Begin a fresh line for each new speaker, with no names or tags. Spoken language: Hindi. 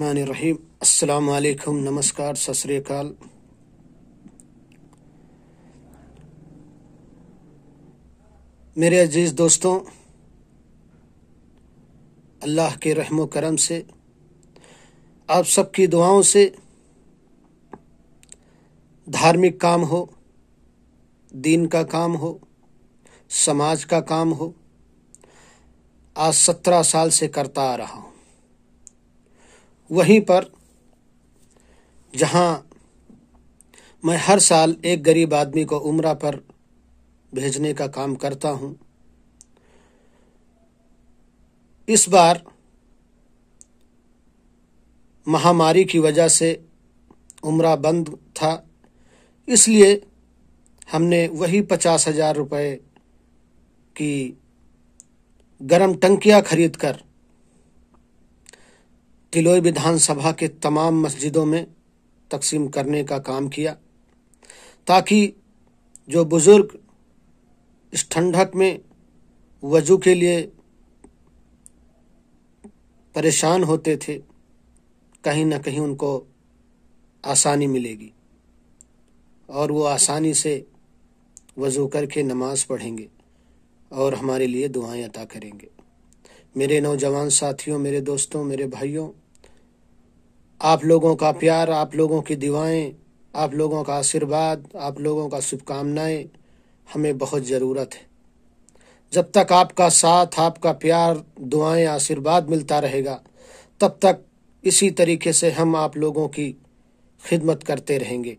रहीम अस्सलाम वालेकुम नमस्कार सत मेरे अजीज़ दोस्तों अल्लाह के रहम करम से आप सबकी दुआओं से धार्मिक काम हो दीन का काम हो समाज का काम हो आज सत्रह साल से करता आ रहा हूँ वहीं पर जहां मैं हर साल एक गरीब आदमी को उम्र पर भेजने का काम करता हूं इस बार महामारी की वजह से उम्र बंद था इसलिए हमने वही पचास हजार रुपये की गरम टंकियां खरीद कर किलोई विधानसभा के तमाम मस्जिदों में तकसीम करने का काम किया ताकि जो बुज़ुर्ग इस ठंडक में वजू के लिए परेशान होते थे कहीं ना कहीं उनको आसानी मिलेगी और वो आसानी से वज़ू करके नमाज़ पढ़ेंगे और हमारे लिए दुआएं अता करेंगे मेरे नौजवान साथियों मेरे दोस्तों मेरे भाइयों आप लोगों का प्यार आप लोगों की दुआएं आप लोगों का आशीर्वाद आप लोगों का शुभकामनाएं हमें बहुत ज़रूरत है जब तक आपका साथ आपका प्यार दुआएं आशीर्वाद मिलता रहेगा तब तक इसी तरीके से हम आप लोगों की खिदमत करते रहेंगे